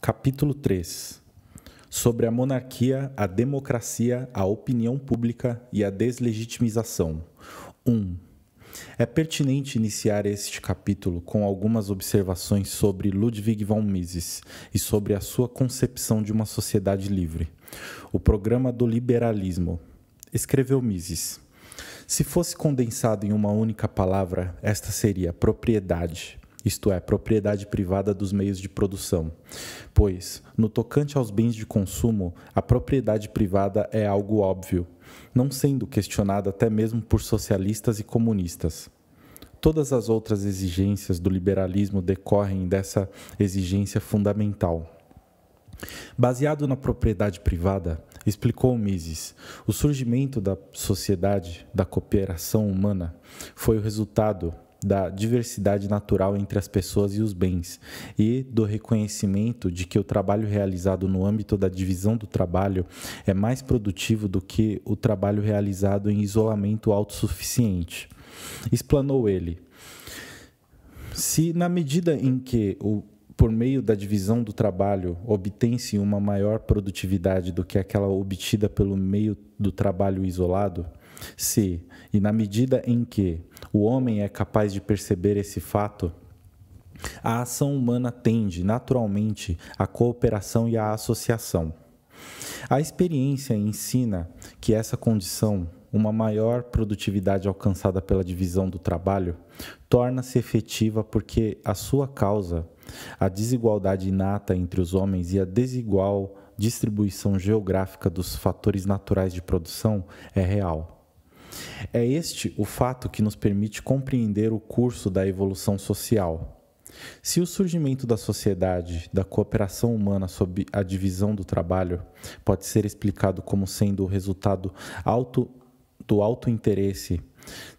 Capítulo 3 Sobre a monarquia, a democracia, a opinião pública e a deslegitimização. 1. Um, é pertinente iniciar este capítulo com algumas observações sobre Ludwig von Mises e sobre a sua concepção de uma sociedade livre. O programa do liberalismo. Escreveu Mises. Se fosse condensado em uma única palavra, esta seria propriedade isto é, propriedade privada dos meios de produção. Pois, no tocante aos bens de consumo, a propriedade privada é algo óbvio, não sendo questionada até mesmo por socialistas e comunistas. Todas as outras exigências do liberalismo decorrem dessa exigência fundamental. Baseado na propriedade privada, explicou Mises, o surgimento da sociedade, da cooperação humana, foi o resultado da diversidade natural entre as pessoas e os bens, e do reconhecimento de que o trabalho realizado no âmbito da divisão do trabalho é mais produtivo do que o trabalho realizado em isolamento autossuficiente. Explanou ele. Se, na medida em que o por meio da divisão do trabalho, obtém-se uma maior produtividade do que aquela obtida pelo meio do trabalho isolado? Se, e na medida em que o homem é capaz de perceber esse fato, a ação humana tende naturalmente à cooperação e à associação. A experiência ensina que essa condição, uma maior produtividade alcançada pela divisão do trabalho, torna-se efetiva porque a sua causa, a desigualdade inata entre os homens e a desigual distribuição geográfica dos fatores naturais de produção, é real. É este o fato que nos permite compreender o curso da evolução social. Se o surgimento da sociedade, da cooperação humana sob a divisão do trabalho, pode ser explicado como sendo o resultado alto, do alto interesse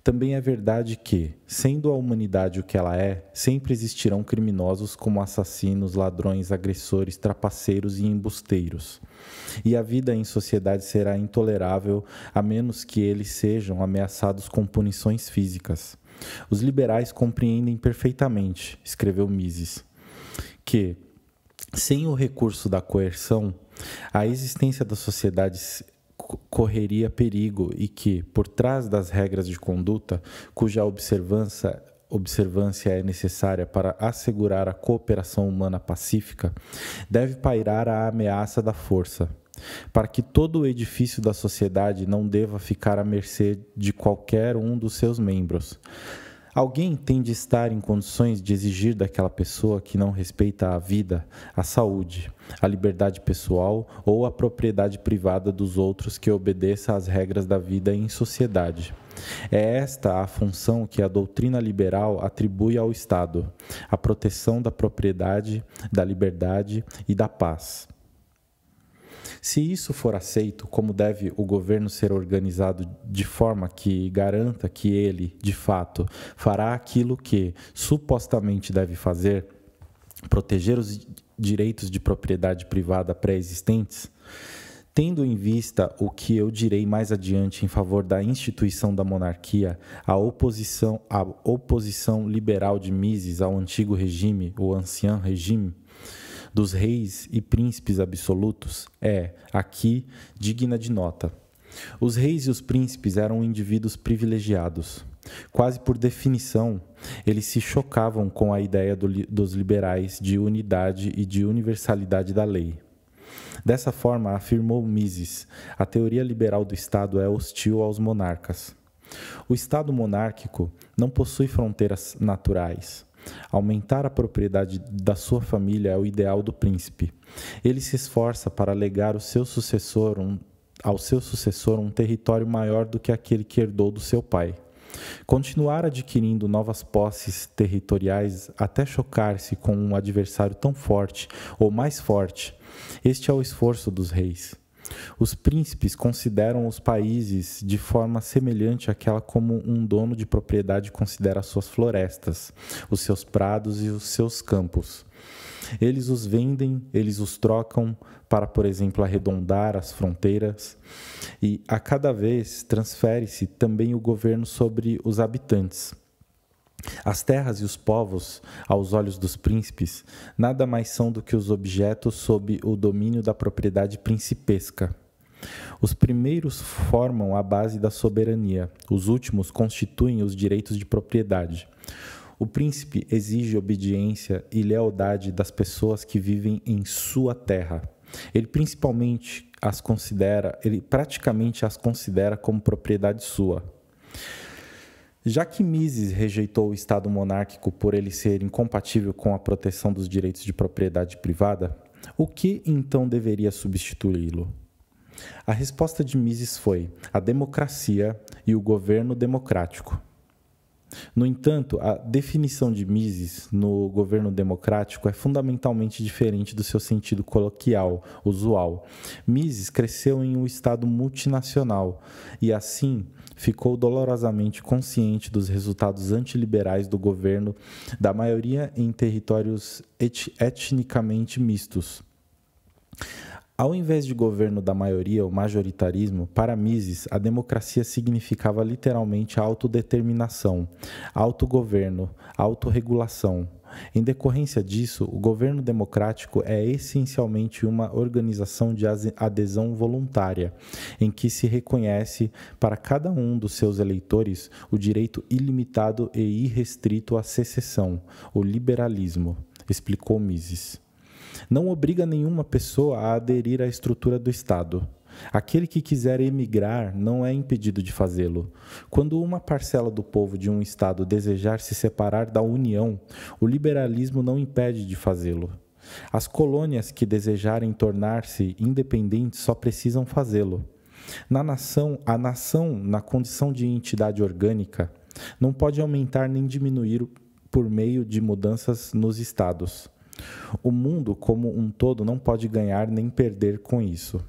também é verdade que, sendo a humanidade o que ela é, sempre existirão criminosos como assassinos, ladrões, agressores, trapaceiros e embusteiros. E a vida em sociedade será intolerável a menos que eles sejam ameaçados com punições físicas. Os liberais compreendem perfeitamente, escreveu Mises, que, sem o recurso da coerção, a existência das sociedades correria perigo e que, por trás das regras de conduta, cuja observância, observância é necessária para assegurar a cooperação humana pacífica, deve pairar a ameaça da força, para que todo o edifício da sociedade não deva ficar à mercê de qualquer um dos seus membros Alguém tem de estar em condições de exigir daquela pessoa que não respeita a vida, a saúde, a liberdade pessoal ou a propriedade privada dos outros que obedeça às regras da vida em sociedade. É esta a função que a doutrina liberal atribui ao Estado: a proteção da propriedade, da liberdade e da paz. Se isso for aceito, como deve o governo ser organizado de forma que garanta que ele, de fato, fará aquilo que supostamente deve fazer, proteger os direitos de propriedade privada pré-existentes? Tendo em vista o que eu direi mais adiante em favor da instituição da monarquia, a oposição, a oposição liberal de Mises ao antigo regime, o ancião regime, dos reis e príncipes absolutos é, aqui, digna de nota. Os reis e os príncipes eram indivíduos privilegiados. Quase por definição, eles se chocavam com a ideia do, dos liberais de unidade e de universalidade da lei. Dessa forma, afirmou Mises, a teoria liberal do Estado é hostil aos monarcas. O Estado monárquico não possui fronteiras naturais. Aumentar a propriedade da sua família é o ideal do príncipe. Ele se esforça para legar ao seu sucessor um, ao seu sucessor um território maior do que aquele que herdou do seu pai. Continuar adquirindo novas posses territoriais até chocar-se com um adversário tão forte ou mais forte, este é o esforço dos reis. Os príncipes consideram os países de forma semelhante àquela como um dono de propriedade considera suas florestas, os seus prados e os seus campos. Eles os vendem, eles os trocam para, por exemplo, arredondar as fronteiras, e a cada vez transfere-se também o governo sobre os habitantes as terras e os povos, aos olhos dos príncipes, nada mais são do que os objetos sob o domínio da propriedade principesca. Os primeiros formam a base da soberania, os últimos constituem os direitos de propriedade. O príncipe exige obediência e lealdade das pessoas que vivem em sua terra. Ele principalmente as considera, ele praticamente as considera como propriedade sua. Já que Mises rejeitou o Estado monárquico por ele ser incompatível com a proteção dos direitos de propriedade privada, o que então deveria substituí-lo? A resposta de Mises foi a democracia e o governo democrático. No entanto, a definição de Mises no governo democrático é fundamentalmente diferente do seu sentido coloquial, usual. Mises cresceu em um Estado multinacional e, assim, ficou dolorosamente consciente dos resultados antiliberais do governo, da maioria em territórios et etnicamente mistos. Ao invés de governo da maioria ou majoritarismo, para Mises, a democracia significava literalmente autodeterminação, autogoverno, autorregulação, em decorrência disso, o governo democrático é essencialmente uma organização de adesão voluntária, em que se reconhece para cada um dos seus eleitores o direito ilimitado e irrestrito à secessão, o liberalismo, explicou Mises. Não obriga nenhuma pessoa a aderir à estrutura do Estado Aquele que quiser emigrar não é impedido de fazê-lo. Quando uma parcela do povo de um Estado desejar se separar da União, o liberalismo não impede de fazê-lo. As colônias que desejarem tornar-se independentes só precisam fazê-lo. Na nação, a nação, na condição de entidade orgânica, não pode aumentar nem diminuir por meio de mudanças nos estados. O mundo como um todo não pode ganhar nem perder com isso.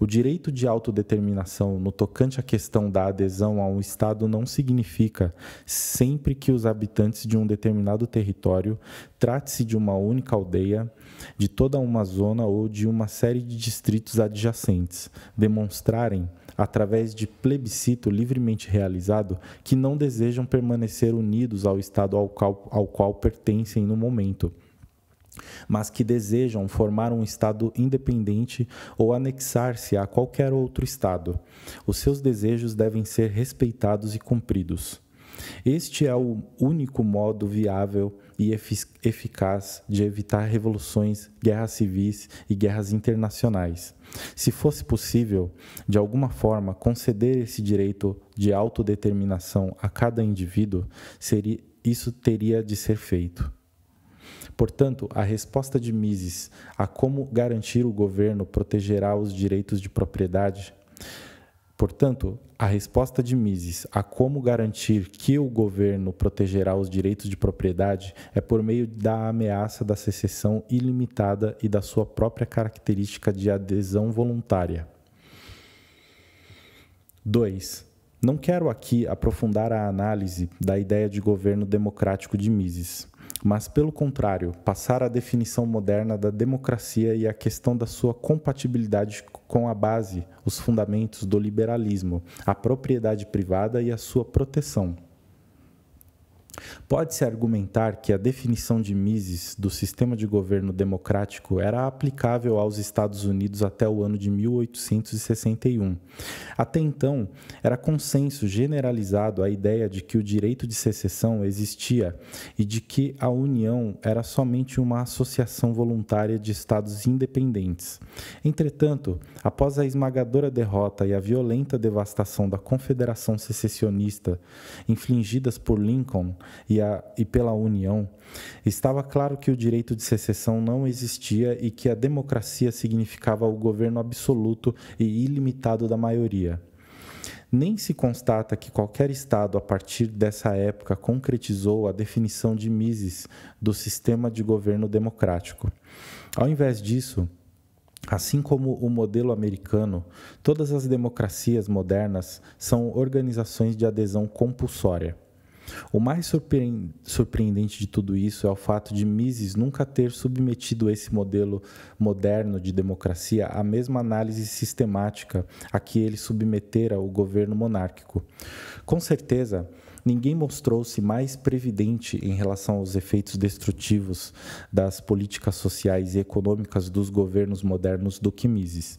O direito de autodeterminação no tocante à questão da adesão a um Estado não significa sempre que os habitantes de um determinado território trate-se de uma única aldeia, de toda uma zona ou de uma série de distritos adjacentes, demonstrarem, através de plebiscito livremente realizado, que não desejam permanecer unidos ao Estado ao qual, ao qual pertencem no momento mas que desejam formar um Estado independente ou anexar-se a qualquer outro Estado. Os seus desejos devem ser respeitados e cumpridos. Este é o único modo viável e eficaz de evitar revoluções, guerras civis e guerras internacionais. Se fosse possível, de alguma forma, conceder esse direito de autodeterminação a cada indivíduo, seria, isso teria de ser feito. Portanto, a resposta de Mises a como garantir o governo protegerá os direitos de propriedade Portanto, a resposta de Mises a como garantir que o governo protegerá os direitos de propriedade é por meio da ameaça da secessão ilimitada e da sua própria característica de adesão voluntária. 2. Não quero aqui aprofundar a análise da ideia de governo democrático de Mises mas, pelo contrário, passar a definição moderna da democracia e a questão da sua compatibilidade com a base, os fundamentos do liberalismo, a propriedade privada e a sua proteção. Pode-se argumentar que a definição de Mises do sistema de governo democrático era aplicável aos Estados Unidos até o ano de 1861. Até então, era consenso generalizado a ideia de que o direito de secessão existia e de que a União era somente uma associação voluntária de estados independentes. Entretanto, após a esmagadora derrota e a violenta devastação da Confederação Secessionista infligidas por Lincoln, e, a, e pela União, estava claro que o direito de secessão não existia e que a democracia significava o governo absoluto e ilimitado da maioria. Nem se constata que qualquer Estado, a partir dessa época, concretizou a definição de Mises do sistema de governo democrático. Ao invés disso, Assim como o modelo americano, todas as democracias modernas são organizações de adesão compulsória. O mais surpreendente de tudo isso é o fato de Mises nunca ter submetido esse modelo moderno de democracia à mesma análise sistemática a que ele submetera o governo monárquico. Com certeza, ninguém mostrou-se mais previdente em relação aos efeitos destrutivos das políticas sociais e econômicas dos governos modernos do que Mises.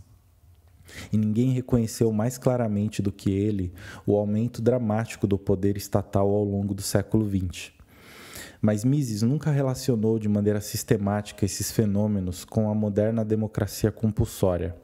E ninguém reconheceu mais claramente do que ele o aumento dramático do poder estatal ao longo do século XX. Mas Mises nunca relacionou de maneira sistemática esses fenômenos com a moderna democracia compulsória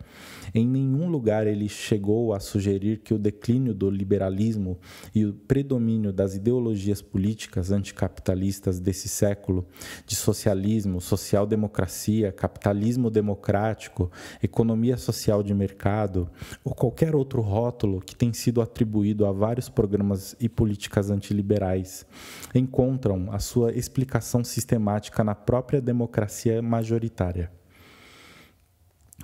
em nenhum lugar ele chegou a sugerir que o declínio do liberalismo e o predomínio das ideologias políticas anticapitalistas desse século, de socialismo, social-democracia, capitalismo democrático, economia social de mercado, ou qualquer outro rótulo que tem sido atribuído a vários programas e políticas antiliberais, encontram a sua explicação sistemática na própria democracia majoritária.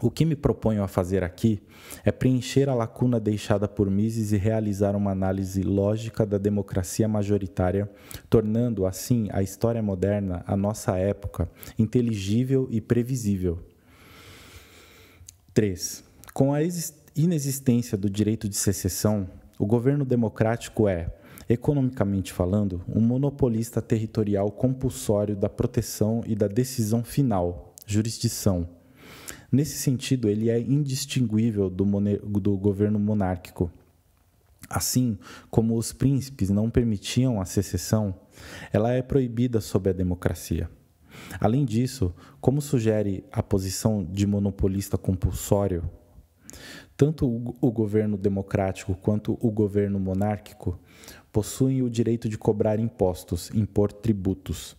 O que me proponho a fazer aqui é preencher a lacuna deixada por Mises e realizar uma análise lógica da democracia majoritária, tornando assim a história moderna, a nossa época, inteligível e previsível. 3. Com a inexistência do direito de secessão, o governo democrático é, economicamente falando, um monopolista territorial compulsório da proteção e da decisão final, jurisdição Nesse sentido, ele é indistinguível do, do governo monárquico. Assim como os príncipes não permitiam a secessão, ela é proibida sob a democracia. Além disso, como sugere a posição de monopolista compulsório, tanto o governo democrático quanto o governo monárquico possuem o direito de cobrar impostos, impor tributos.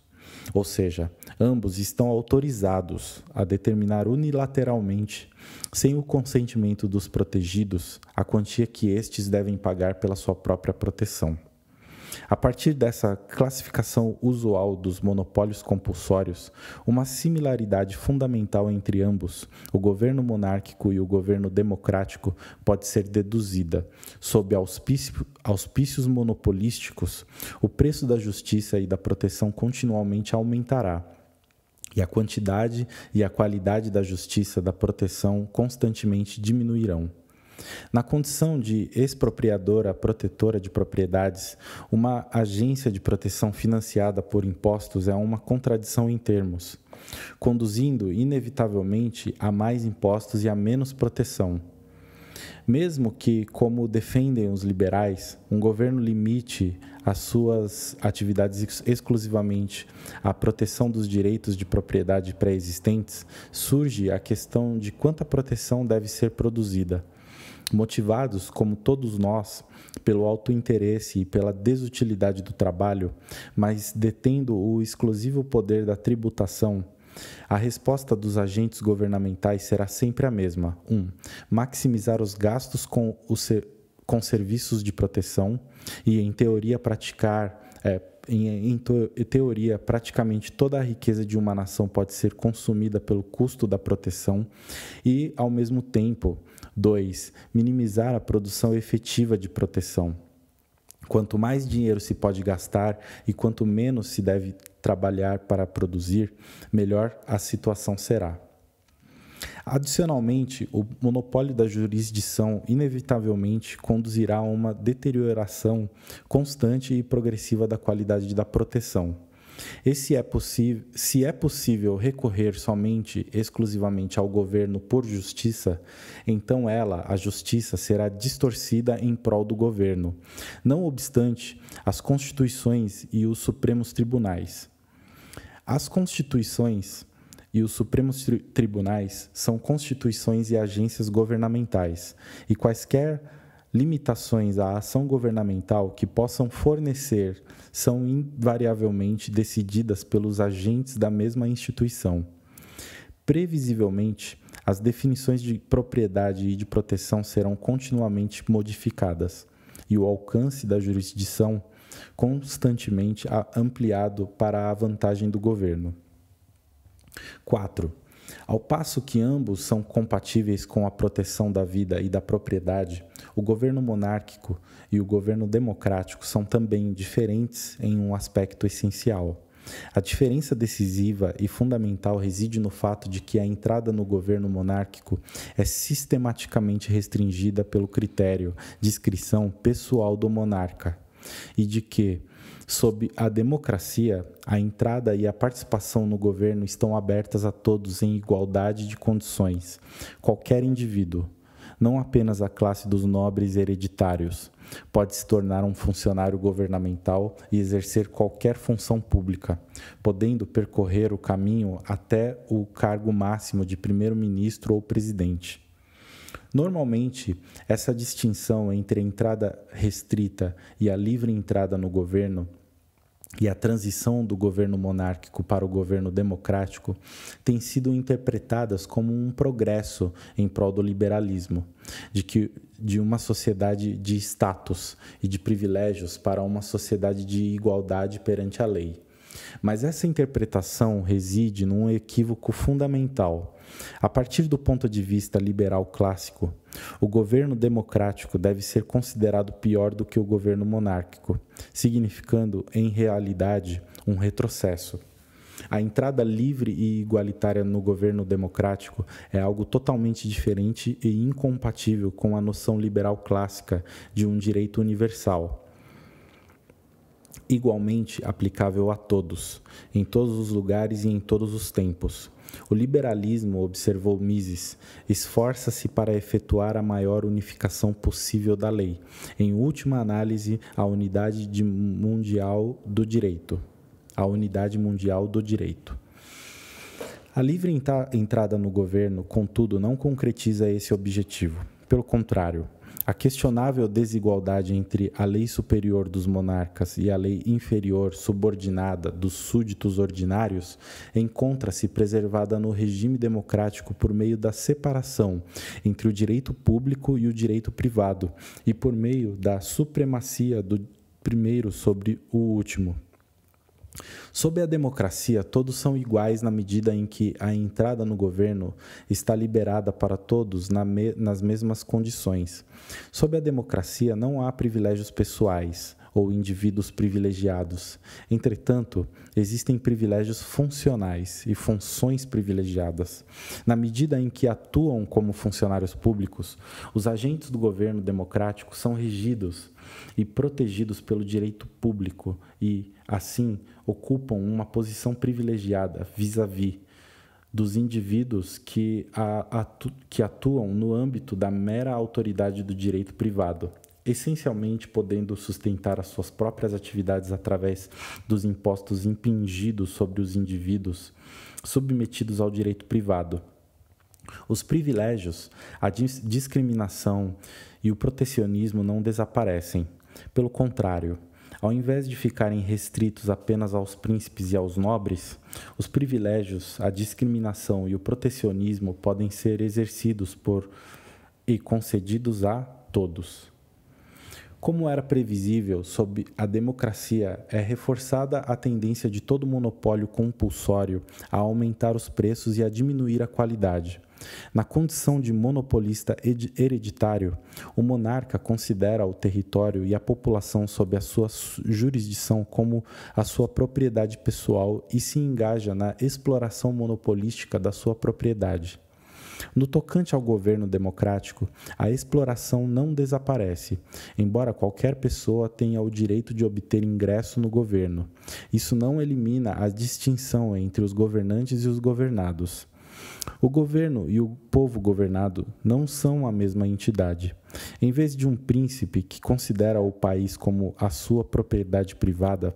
Ou seja, ambos estão autorizados a determinar unilateralmente, sem o consentimento dos protegidos, a quantia que estes devem pagar pela sua própria proteção. A partir dessa classificação usual dos monopólios compulsórios, uma similaridade fundamental entre ambos, o governo monárquico e o governo democrático, pode ser deduzida. Sob auspício, auspícios monopolísticos, o preço da justiça e da proteção continuamente aumentará e a quantidade e a qualidade da justiça, da proteção, constantemente diminuirão. Na condição de expropriadora protetora de propriedades, uma agência de proteção financiada por impostos é uma contradição em termos, conduzindo inevitavelmente a mais impostos e a menos proteção. Mesmo que, como defendem os liberais, um governo limite as suas atividades exclusivamente à proteção dos direitos de propriedade pré-existentes, surge a questão de quanta proteção deve ser produzida motivados, como todos nós, pelo alto interesse e pela desutilidade do trabalho, mas detendo o exclusivo poder da tributação, a resposta dos agentes governamentais será sempre a mesma: 1. Um, maximizar os gastos com, o ser, com serviços de proteção e, em teoria, praticar. É, em, em, em teoria, praticamente toda a riqueza de uma nação pode ser consumida pelo custo da proteção e, ao mesmo tempo, 2. Minimizar a produção efetiva de proteção. Quanto mais dinheiro se pode gastar e quanto menos se deve trabalhar para produzir, melhor a situação será. Adicionalmente, o monopólio da jurisdição inevitavelmente conduzirá a uma deterioração constante e progressiva da qualidade da proteção. E se é, se é possível recorrer somente, exclusivamente ao governo por justiça, então ela, a justiça, será distorcida em prol do governo, não obstante as constituições e os supremos tribunais. As constituições e os Supremos tri Tribunais são constituições e agências governamentais, e quaisquer limitações à ação governamental que possam fornecer são invariavelmente decididas pelos agentes da mesma instituição. Previsivelmente, as definições de propriedade e de proteção serão continuamente modificadas e o alcance da jurisdição constantemente ampliado para a vantagem do governo. 4. Ao passo que ambos são compatíveis com a proteção da vida e da propriedade, o governo monárquico e o governo democrático são também diferentes em um aspecto essencial. A diferença decisiva e fundamental reside no fato de que a entrada no governo monárquico é sistematicamente restringida pelo critério de inscrição pessoal do monarca e de que, sob a democracia, a entrada e a participação no governo estão abertas a todos em igualdade de condições. Qualquer indivíduo, não apenas a classe dos nobres hereditários. Pode se tornar um funcionário governamental e exercer qualquer função pública, podendo percorrer o caminho até o cargo máximo de primeiro-ministro ou presidente. Normalmente, essa distinção entre a entrada restrita e a livre entrada no governo e a transição do governo monárquico para o governo democrático têm sido interpretadas como um progresso em prol do liberalismo, de que de uma sociedade de status e de privilégios para uma sociedade de igualdade perante a lei. Mas essa interpretação reside num equívoco fundamental, a partir do ponto de vista liberal clássico, o governo democrático deve ser considerado pior do que o governo monárquico, significando, em realidade, um retrocesso. A entrada livre e igualitária no governo democrático é algo totalmente diferente e incompatível com a noção liberal clássica de um direito universal igualmente aplicável a todos, em todos os lugares e em todos os tempos, o liberalismo, observou Mises, esforça-se para efetuar a maior unificação possível da lei, em última análise, a unidade mundial do direito. A unidade mundial do direito. A livre entrada no governo, contudo, não concretiza esse objetivo. Pelo contrário, a questionável desigualdade entre a lei superior dos monarcas e a lei inferior subordinada dos súditos ordinários encontra-se preservada no regime democrático por meio da separação entre o direito público e o direito privado e por meio da supremacia do primeiro sobre o último. Sob a democracia, todos são iguais na medida em que a entrada no governo está liberada para todos na me nas mesmas condições. Sob a democracia, não há privilégios pessoais ou indivíduos privilegiados. Entretanto, existem privilégios funcionais e funções privilegiadas. Na medida em que atuam como funcionários públicos, os agentes do governo democrático são regidos e protegidos pelo direito público e, assim, ocupam uma posição privilegiada vis-à-vis -vis dos indivíduos que, atu que atuam no âmbito da mera autoridade do direito privado, essencialmente podendo sustentar as suas próprias atividades através dos impostos impingidos sobre os indivíduos submetidos ao direito privado. Os privilégios, a dis discriminação e o protecionismo não desaparecem. Pelo contrário, ao invés de ficarem restritos apenas aos príncipes e aos nobres, os privilégios, a discriminação e o protecionismo podem ser exercidos por e concedidos a todos. Como era previsível, sob a democracia é reforçada a tendência de todo monopólio compulsório a aumentar os preços e a diminuir a qualidade. Na condição de monopolista hereditário, o monarca considera o território e a população sob a sua jurisdição como a sua propriedade pessoal e se engaja na exploração monopolística da sua propriedade. No tocante ao governo democrático, a exploração não desaparece, embora qualquer pessoa tenha o direito de obter ingresso no governo. Isso não elimina a distinção entre os governantes e os governados. O governo e o povo governado não são a mesma entidade. Em vez de um príncipe que considera o país como a sua propriedade privada,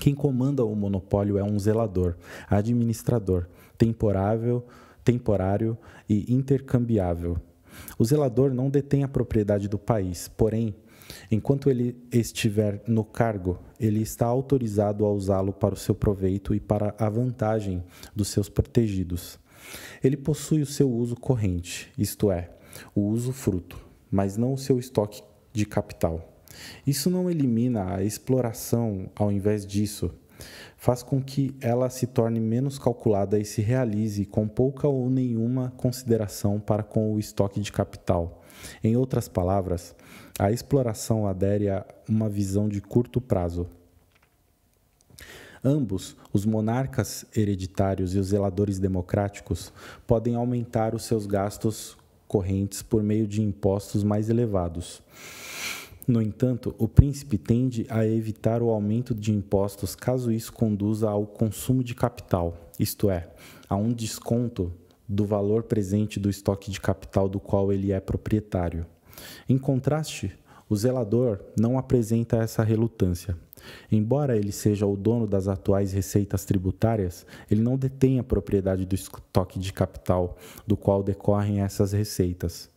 quem comanda o monopólio é um zelador, administrador, temporável, temporário e intercambiável. O zelador não detém a propriedade do país, porém, enquanto ele estiver no cargo, ele está autorizado a usá-lo para o seu proveito e para a vantagem dos seus protegidos. Ele possui o seu uso corrente, isto é, o uso fruto, mas não o seu estoque de capital. Isso não elimina a exploração, ao invés disso, faz com que ela se torne menos calculada e se realize com pouca ou nenhuma consideração para com o estoque de capital. Em outras palavras, a exploração adere a uma visão de curto prazo, Ambos, os monarcas hereditários e os zeladores democráticos, podem aumentar os seus gastos correntes por meio de impostos mais elevados. No entanto, o príncipe tende a evitar o aumento de impostos caso isso conduza ao consumo de capital, isto é, a um desconto do valor presente do estoque de capital do qual ele é proprietário. Em contraste, o zelador não apresenta essa relutância. Embora ele seja o dono das atuais receitas tributárias, ele não detém a propriedade do estoque de capital do qual decorrem essas receitas.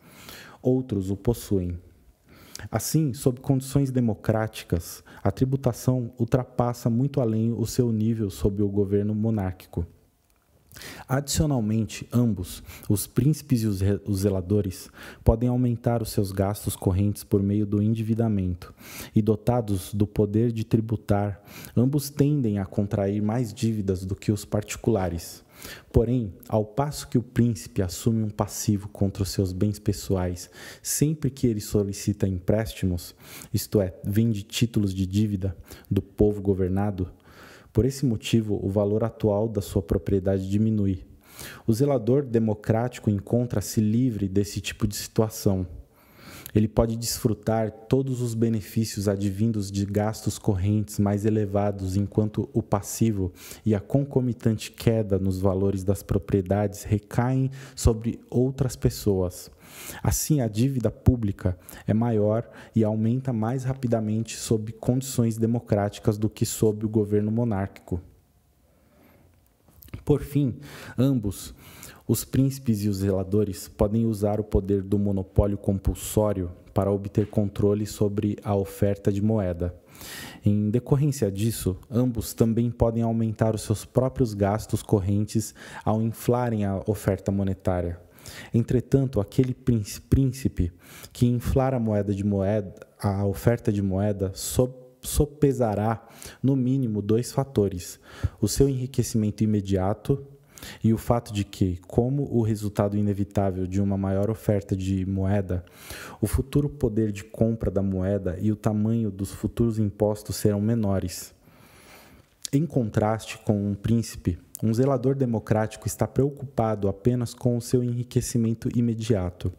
Outros o possuem. Assim, sob condições democráticas, a tributação ultrapassa muito além o seu nível sob o governo monárquico. Adicionalmente, ambos, os príncipes e os, os zeladores, podem aumentar os seus gastos correntes por meio do endividamento, e dotados do poder de tributar, ambos tendem a contrair mais dívidas do que os particulares. Porém, ao passo que o príncipe assume um passivo contra os seus bens pessoais sempre que ele solicita empréstimos, isto é, vende títulos de dívida do povo governado, por esse motivo, o valor atual da sua propriedade diminui. O zelador democrático encontra-se livre desse tipo de situação. Ele pode desfrutar todos os benefícios advindos de gastos correntes mais elevados, enquanto o passivo e a concomitante queda nos valores das propriedades recaem sobre outras pessoas. Assim, a dívida pública é maior e aumenta mais rapidamente sob condições democráticas do que sob o governo monárquico. Por fim, ambos, os príncipes e os zeladores, podem usar o poder do monopólio compulsório para obter controle sobre a oferta de moeda. Em decorrência disso, ambos também podem aumentar os seus próprios gastos correntes ao inflarem a oferta monetária. Entretanto, aquele príncipe que inflar a moeda de moeda, a oferta de moeda, sopesará no mínimo dois fatores: o seu enriquecimento imediato e o fato de que, como o resultado inevitável de uma maior oferta de moeda, o futuro poder de compra da moeda e o tamanho dos futuros impostos serão menores. Em contraste com um príncipe um zelador democrático está preocupado apenas com o seu enriquecimento imediato,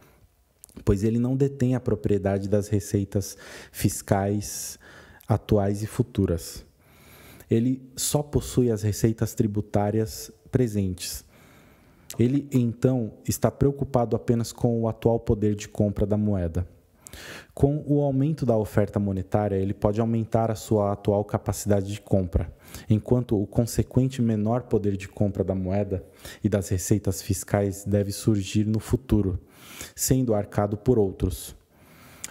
pois ele não detém a propriedade das receitas fiscais atuais e futuras. Ele só possui as receitas tributárias presentes. Ele, então, está preocupado apenas com o atual poder de compra da moeda. Com o aumento da oferta monetária, ele pode aumentar a sua atual capacidade de compra, enquanto o consequente menor poder de compra da moeda e das receitas fiscais deve surgir no futuro, sendo arcado por outros.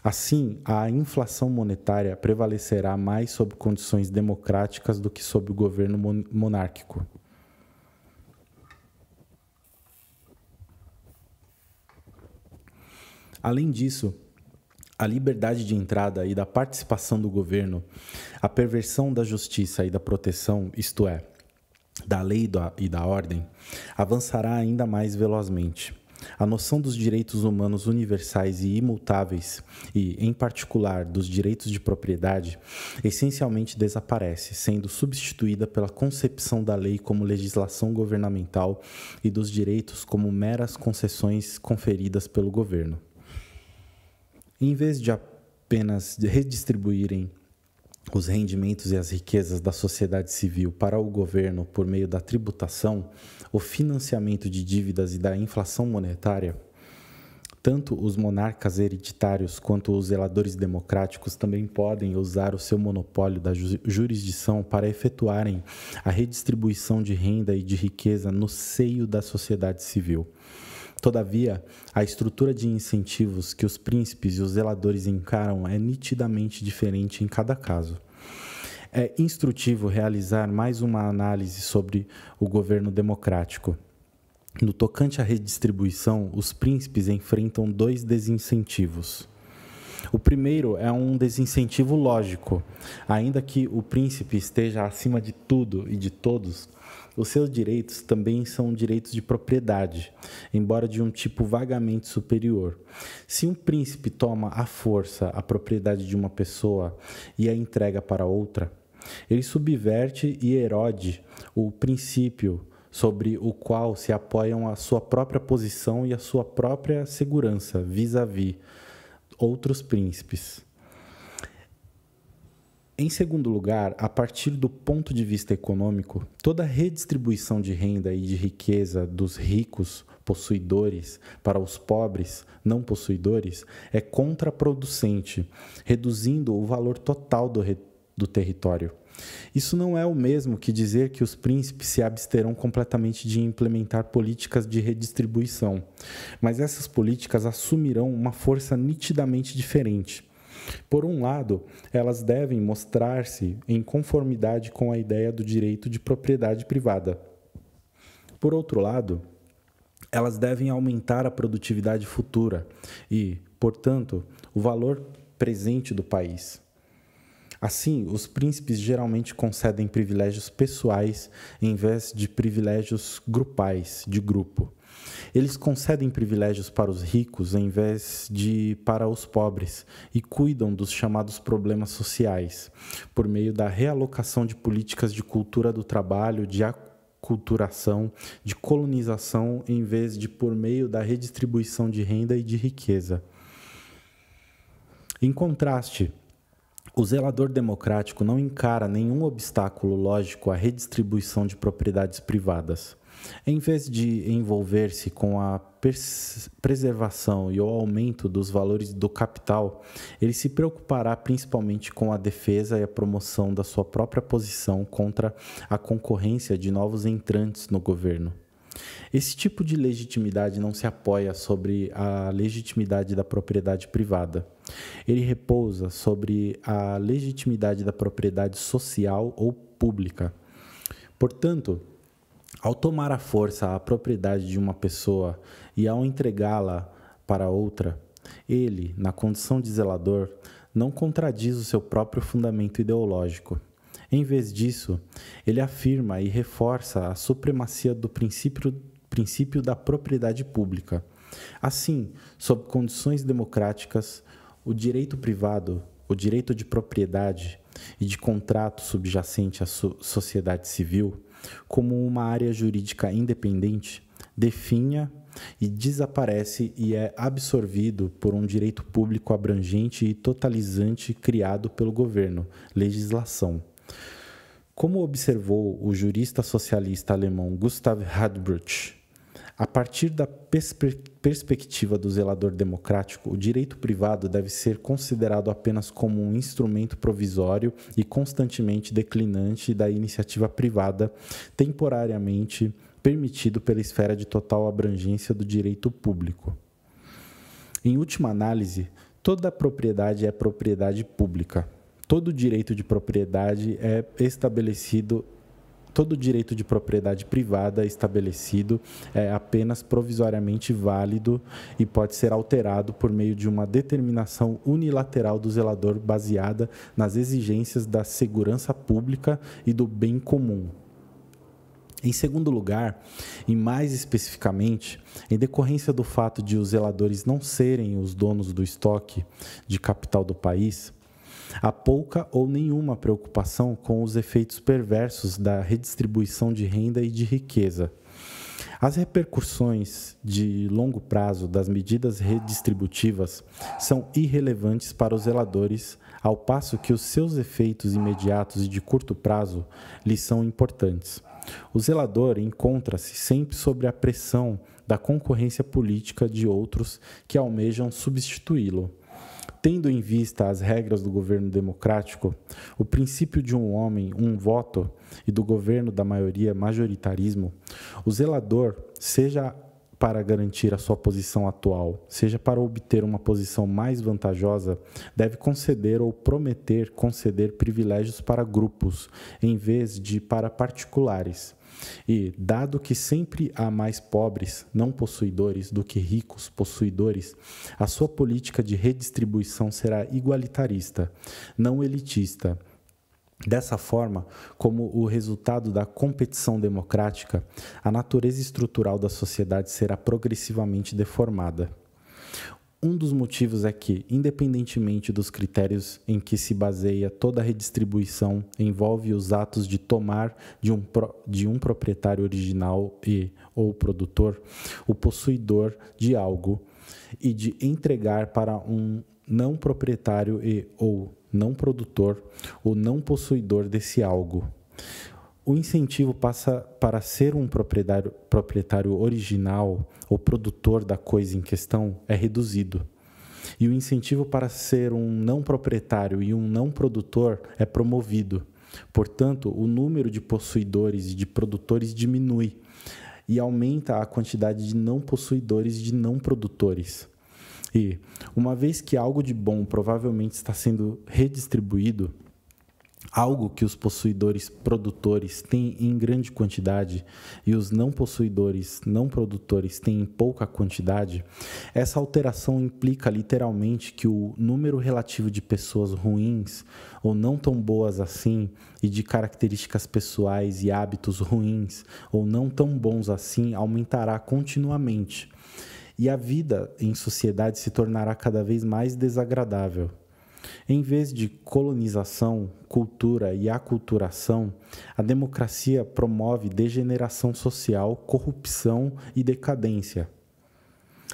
Assim, a inflação monetária prevalecerá mais sob condições democráticas do que sob o governo mon monárquico. Além disso, a liberdade de entrada e da participação do governo, a perversão da justiça e da proteção, isto é, da lei e da ordem, avançará ainda mais velozmente. A noção dos direitos humanos universais e imutáveis, e, em particular, dos direitos de propriedade, essencialmente desaparece, sendo substituída pela concepção da lei como legislação governamental e dos direitos como meras concessões conferidas pelo governo em vez de apenas redistribuírem os rendimentos e as riquezas da sociedade civil para o governo por meio da tributação, o financiamento de dívidas e da inflação monetária, tanto os monarcas hereditários quanto os zeladores democráticos também podem usar o seu monopólio da jurisdição para efetuarem a redistribuição de renda e de riqueza no seio da sociedade civil. Todavia, a estrutura de incentivos que os príncipes e os zeladores encaram é nitidamente diferente em cada caso. É instrutivo realizar mais uma análise sobre o governo democrático. No tocante à redistribuição, os príncipes enfrentam dois desincentivos. O primeiro é um desincentivo lógico. Ainda que o príncipe esteja acima de tudo e de todos, os seus direitos também são direitos de propriedade, embora de um tipo vagamente superior. Se um príncipe toma à força a propriedade de uma pessoa e a entrega para outra, ele subverte e erode o princípio sobre o qual se apoiam a sua própria posição e a sua própria segurança vis-à-vis -vis outros príncipes. Em segundo lugar, a partir do ponto de vista econômico, toda redistribuição de renda e de riqueza dos ricos possuidores para os pobres não possuidores é contraproducente, reduzindo o valor total do, do território. Isso não é o mesmo que dizer que os príncipes se absterão completamente de implementar políticas de redistribuição, mas essas políticas assumirão uma força nitidamente diferente. Por um lado, elas devem mostrar-se em conformidade com a ideia do direito de propriedade privada. Por outro lado, elas devem aumentar a produtividade futura e, portanto, o valor presente do país. Assim, os príncipes geralmente concedem privilégios pessoais em vez de privilégios grupais, de grupo. Eles concedem privilégios para os ricos em vez de para os pobres e cuidam dos chamados problemas sociais, por meio da realocação de políticas de cultura do trabalho, de aculturação, de colonização, em vez de por meio da redistribuição de renda e de riqueza. Em contraste, o zelador democrático não encara nenhum obstáculo lógico à redistribuição de propriedades privadas. Em vez de envolver-se com a preservação e o aumento dos valores do capital, ele se preocupará principalmente com a defesa e a promoção da sua própria posição contra a concorrência de novos entrantes no governo. Esse tipo de legitimidade não se apoia sobre a legitimidade da propriedade privada. Ele repousa sobre a legitimidade da propriedade social ou pública. Portanto, ao tomar à força a propriedade de uma pessoa e ao entregá-la para outra, ele, na condição de zelador, não contradiz o seu próprio fundamento ideológico. Em vez disso, ele afirma e reforça a supremacia do princípio, princípio da propriedade pública. Assim, sob condições democráticas, o direito privado, o direito de propriedade e de contrato subjacente à sociedade civil como uma área jurídica independente, definha e desaparece e é absorvido por um direito público abrangente e totalizante criado pelo governo, legislação. Como observou o jurista socialista alemão Gustav Hadbruch, a partir da perspe perspectiva do zelador democrático, o direito privado deve ser considerado apenas como um instrumento provisório e constantemente declinante da iniciativa privada, temporariamente permitido pela esfera de total abrangência do direito público. Em última análise, toda propriedade é propriedade pública. Todo direito de propriedade é estabelecido todo direito de propriedade privada estabelecido é apenas provisoriamente válido e pode ser alterado por meio de uma determinação unilateral do zelador baseada nas exigências da segurança pública e do bem comum. Em segundo lugar, e mais especificamente, em decorrência do fato de os zeladores não serem os donos do estoque de capital do país, Há pouca ou nenhuma preocupação com os efeitos perversos da redistribuição de renda e de riqueza. As repercussões de longo prazo das medidas redistributivas são irrelevantes para os zeladores, ao passo que os seus efeitos imediatos e de curto prazo lhes são importantes. O zelador encontra-se sempre sob a pressão da concorrência política de outros que almejam substituí-lo tendo em vista as regras do governo democrático, o princípio de um homem, um voto, e do governo da maioria, majoritarismo, o zelador, seja para garantir a sua posição atual, seja para obter uma posição mais vantajosa, deve conceder ou prometer conceder privilégios para grupos, em vez de para particulares, e, dado que sempre há mais pobres não possuidores do que ricos possuidores, a sua política de redistribuição será igualitarista, não elitista. Dessa forma, como o resultado da competição democrática, a natureza estrutural da sociedade será progressivamente deformada. Um dos motivos é que, independentemente dos critérios em que se baseia toda a redistribuição, envolve os atos de tomar de um, pro, de um proprietário original e ou produtor o possuidor de algo e de entregar para um não proprietário e ou não produtor o não possuidor desse algo o incentivo passa para ser um proprietário, proprietário original ou produtor da coisa em questão é reduzido. E o incentivo para ser um não proprietário e um não produtor é promovido. Portanto, o número de possuidores e de produtores diminui e aumenta a quantidade de não possuidores e de não produtores. E, uma vez que algo de bom provavelmente está sendo redistribuído, algo que os possuidores produtores têm em grande quantidade e os não possuidores não produtores têm em pouca quantidade, essa alteração implica literalmente que o número relativo de pessoas ruins ou não tão boas assim e de características pessoais e hábitos ruins ou não tão bons assim aumentará continuamente. E a vida em sociedade se tornará cada vez mais desagradável. Em vez de colonização, cultura e aculturação, a democracia promove degeneração social, corrupção e decadência.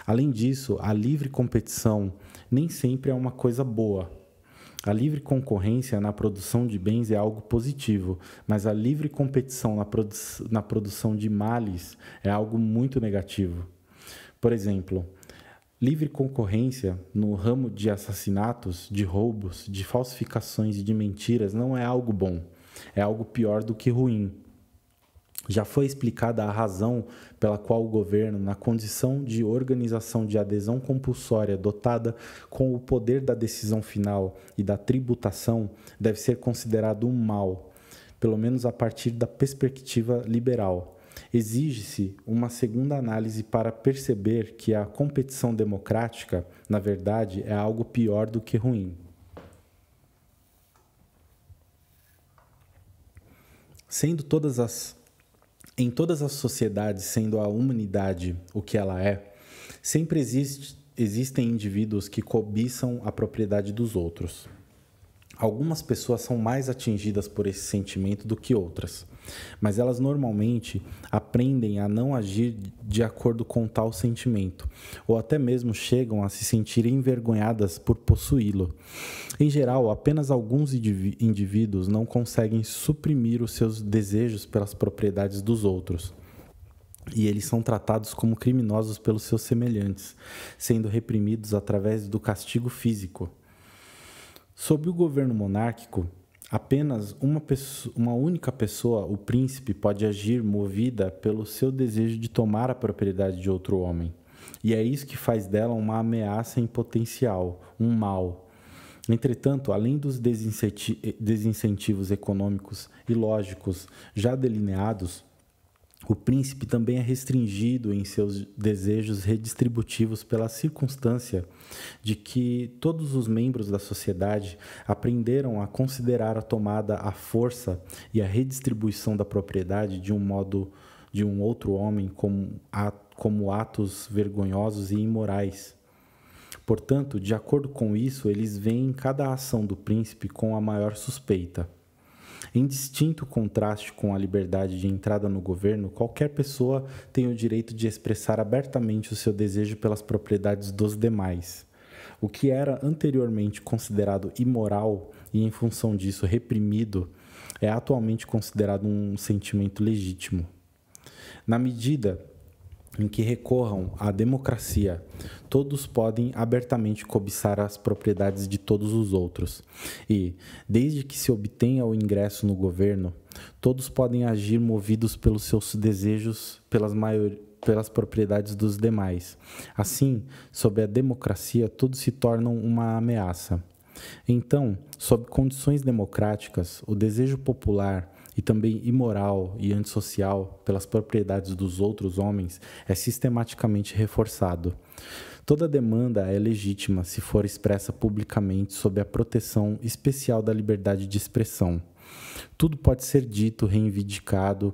Além disso, a livre competição nem sempre é uma coisa boa. A livre concorrência na produção de bens é algo positivo, mas a livre competição na, produ na produção de males é algo muito negativo. Por exemplo, Livre concorrência no ramo de assassinatos, de roubos, de falsificações e de mentiras não é algo bom, é algo pior do que ruim. Já foi explicada a razão pela qual o governo, na condição de organização de adesão compulsória dotada com o poder da decisão final e da tributação, deve ser considerado um mal, pelo menos a partir da perspectiva liberal exige-se uma segunda análise para perceber que a competição democrática, na verdade, é algo pior do que ruim. Sendo todas as em todas as sociedades, sendo a humanidade o que ela é, sempre existe, existem indivíduos que cobiçam a propriedade dos outros. Algumas pessoas são mais atingidas por esse sentimento do que outras. Mas elas normalmente aprendem a não agir de acordo com tal sentimento, ou até mesmo chegam a se sentir envergonhadas por possuí-lo. Em geral, apenas alguns indivíduos não conseguem suprimir os seus desejos pelas propriedades dos outros e eles são tratados como criminosos pelos seus semelhantes, sendo reprimidos através do castigo físico. Sob o governo monárquico, Apenas uma, pessoa, uma única pessoa, o príncipe, pode agir movida pelo seu desejo de tomar a propriedade de outro homem. E é isso que faz dela uma ameaça em potencial, um mal. Entretanto, além dos desincentivos econômicos e lógicos já delineados, o príncipe também é restringido em seus desejos redistributivos pela circunstância de que todos os membros da sociedade aprenderam a considerar a tomada à força e a redistribuição da propriedade de um modo de um outro homem como, como atos vergonhosos e imorais. Portanto, de acordo com isso, eles veem cada ação do príncipe com a maior suspeita. Em distinto contraste com a liberdade de entrada no governo, qualquer pessoa tem o direito de expressar abertamente o seu desejo pelas propriedades dos demais. O que era anteriormente considerado imoral e, em função disso, reprimido, é atualmente considerado um sentimento legítimo. Na medida em que recorram à democracia. Todos podem abertamente cobiçar as propriedades de todos os outros. E, desde que se obtenha o ingresso no governo, todos podem agir movidos pelos seus desejos, pelas pelas propriedades dos demais. Assim, sob a democracia, todos se tornam uma ameaça. Então, sob condições democráticas, o desejo popular e também imoral e antissocial pelas propriedades dos outros homens é sistematicamente reforçado. Toda demanda é legítima se for expressa publicamente sob a proteção especial da liberdade de expressão. Tudo pode ser dito, reivindicado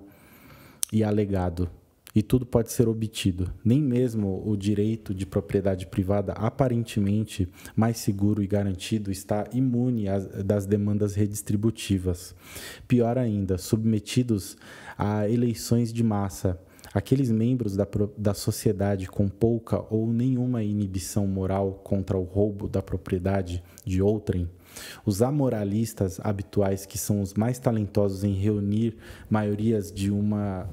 e alegado, e tudo pode ser obtido. Nem mesmo o direito de propriedade privada, aparentemente mais seguro e garantido, está imune às, das demandas redistributivas. Pior ainda, submetidos a eleições de massa. Aqueles membros da, da sociedade com pouca ou nenhuma inibição moral contra o roubo da propriedade de outrem os amoralistas habituais, que são os mais talentosos em reunir maiorias de uma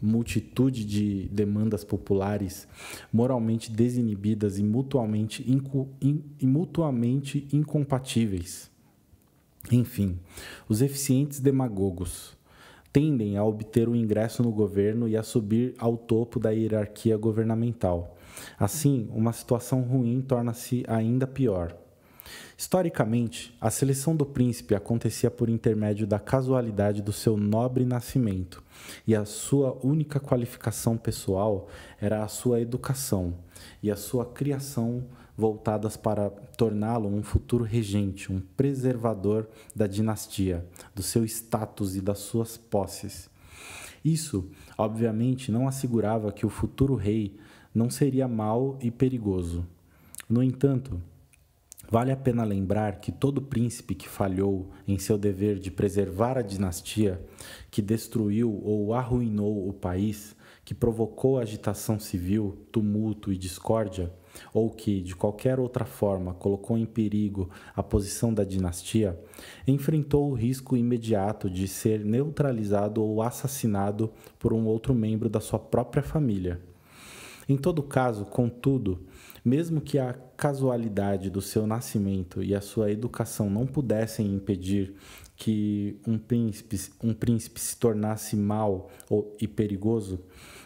multitude de demandas populares moralmente desinibidas e mutuamente, in, e mutuamente incompatíveis. Enfim, os eficientes demagogos tendem a obter o um ingresso no governo e a subir ao topo da hierarquia governamental. Assim, uma situação ruim torna-se ainda pior. Historicamente, a seleção do príncipe acontecia por intermédio da casualidade do seu nobre nascimento, e a sua única qualificação pessoal era a sua educação e a sua criação voltadas para torná-lo um futuro regente, um preservador da dinastia, do seu status e das suas posses. Isso, obviamente, não assegurava que o futuro rei não seria mau e perigoso. No entanto, Vale a pena lembrar que todo príncipe que falhou em seu dever de preservar a dinastia, que destruiu ou arruinou o país, que provocou agitação civil, tumulto e discórdia, ou que, de qualquer outra forma, colocou em perigo a posição da dinastia, enfrentou o risco imediato de ser neutralizado ou assassinado por um outro membro da sua própria família. Em todo caso, contudo, mesmo que a casualidade do seu nascimento e a sua educação não pudessem impedir que um príncipe, um príncipe se tornasse mau e perigoso,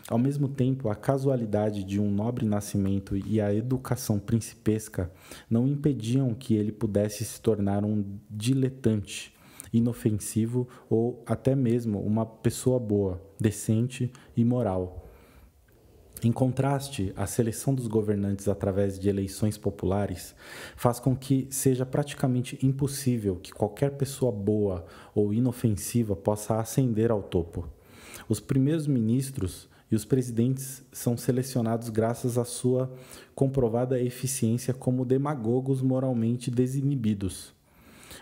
ao mesmo tempo, a casualidade de um nobre nascimento e a educação principesca não impediam que ele pudesse se tornar um diletante, inofensivo ou até mesmo uma pessoa boa, decente e moral em contraste, a seleção dos governantes através de eleições populares faz com que seja praticamente impossível que qualquer pessoa boa ou inofensiva possa ascender ao topo. Os primeiros ministros e os presidentes são selecionados graças à sua comprovada eficiência como demagogos moralmente desinibidos.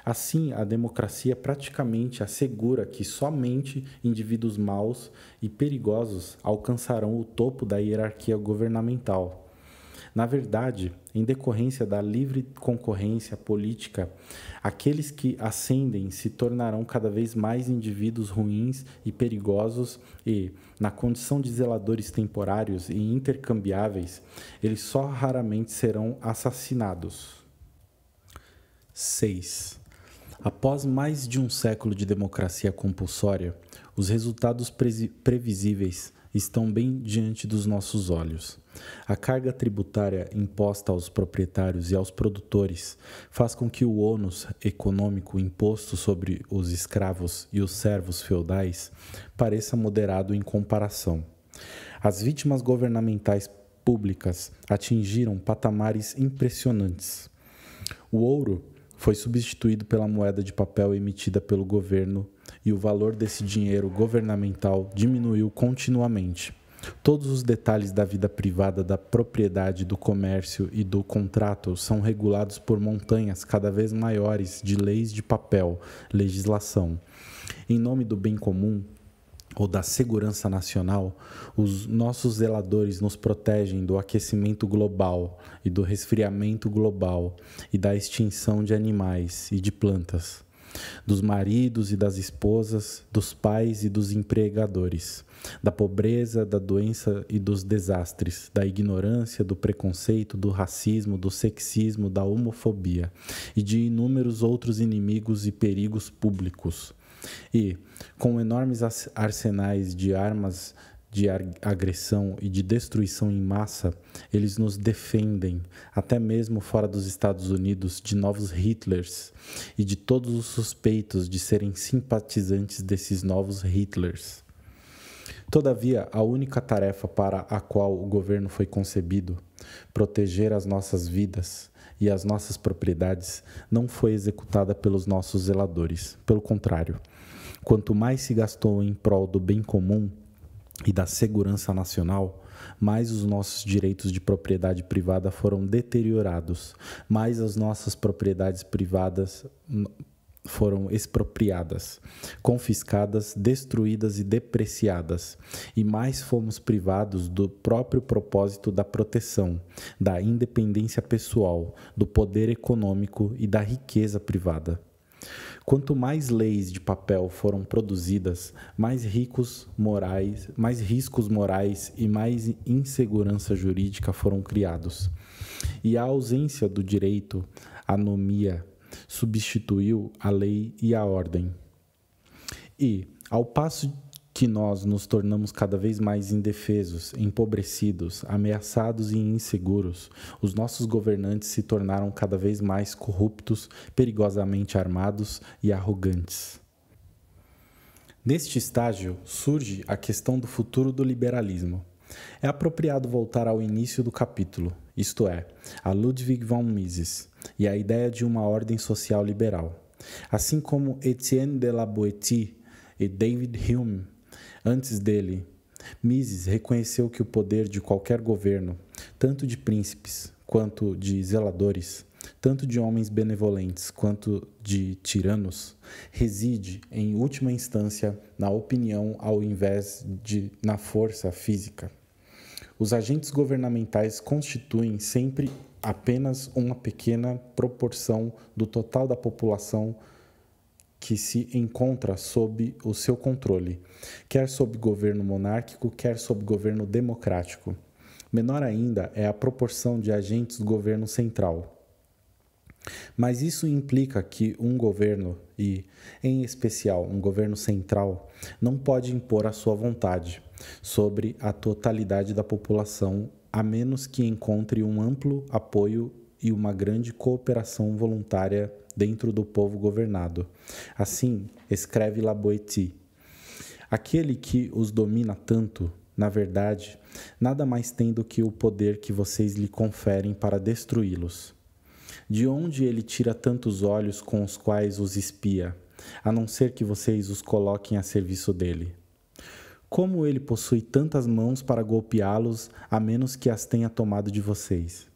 Assim, a democracia praticamente assegura que somente indivíduos maus e perigosos alcançarão o topo da hierarquia governamental. Na verdade, em decorrência da livre concorrência política, aqueles que ascendem se tornarão cada vez mais indivíduos ruins e perigosos e, na condição de zeladores temporários e intercambiáveis, eles só raramente serão assassinados. 6. Após mais de um século de democracia compulsória, os resultados previsíveis estão bem diante dos nossos olhos. A carga tributária imposta aos proprietários e aos produtores faz com que o ônus econômico imposto sobre os escravos e os servos feudais pareça moderado em comparação. As vítimas governamentais públicas atingiram patamares impressionantes. O ouro foi substituído pela moeda de papel emitida pelo governo e o valor desse dinheiro governamental diminuiu continuamente. Todos os detalhes da vida privada, da propriedade, do comércio e do contrato são regulados por montanhas cada vez maiores de leis de papel, legislação. Em nome do bem comum, ou da segurança nacional, os nossos zeladores nos protegem do aquecimento global e do resfriamento global e da extinção de animais e de plantas, dos maridos e das esposas, dos pais e dos empregadores, da pobreza, da doença e dos desastres, da ignorância, do preconceito, do racismo, do sexismo, da homofobia e de inúmeros outros inimigos e perigos públicos e, com enormes arsenais de armas de agressão e de destruição em massa, eles nos defendem, até mesmo fora dos Estados Unidos, de novos Hitlers e de todos os suspeitos de serem simpatizantes desses novos Hitlers. Todavia, a única tarefa para a qual o governo foi concebido, proteger as nossas vidas e as nossas propriedades, não foi executada pelos nossos zeladores. Pelo contrário, Quanto mais se gastou em prol do bem comum e da segurança nacional, mais os nossos direitos de propriedade privada foram deteriorados, mais as nossas propriedades privadas foram expropriadas, confiscadas, destruídas e depreciadas, e mais fomos privados do próprio propósito da proteção, da independência pessoal, do poder econômico e da riqueza privada. Quanto mais leis de papel foram produzidas, mais ricos morais, mais riscos morais e mais insegurança jurídica foram criados. E a ausência do direito, anomia, substituiu a lei e a ordem. E, ao passo que nós nos tornamos cada vez mais indefesos, empobrecidos, ameaçados e inseguros, os nossos governantes se tornaram cada vez mais corruptos, perigosamente armados e arrogantes. Neste estágio surge a questão do futuro do liberalismo. É apropriado voltar ao início do capítulo, isto é, a Ludwig von Mises e a ideia de uma ordem social liberal. Assim como Etienne de la Boétie e David Hume Antes dele, Mises reconheceu que o poder de qualquer governo, tanto de príncipes quanto de zeladores, tanto de homens benevolentes quanto de tiranos, reside, em última instância, na opinião ao invés de na força física. Os agentes governamentais constituem sempre apenas uma pequena proporção do total da população que se encontra sob o seu controle, quer sob governo monárquico, quer sob governo democrático. Menor ainda é a proporção de agentes do governo central. Mas isso implica que um governo, e em especial um governo central, não pode impor a sua vontade sobre a totalidade da população, a menos que encontre um amplo apoio e uma grande cooperação voluntária dentro do povo governado. Assim, escreve Laboeti: Aquele que os domina tanto, na verdade, nada mais tem do que o poder que vocês lhe conferem para destruí-los. De onde ele tira tantos olhos com os quais os espia, a não ser que vocês os coloquem a serviço dele? Como ele possui tantas mãos para golpeá-los, a menos que as tenha tomado de vocês?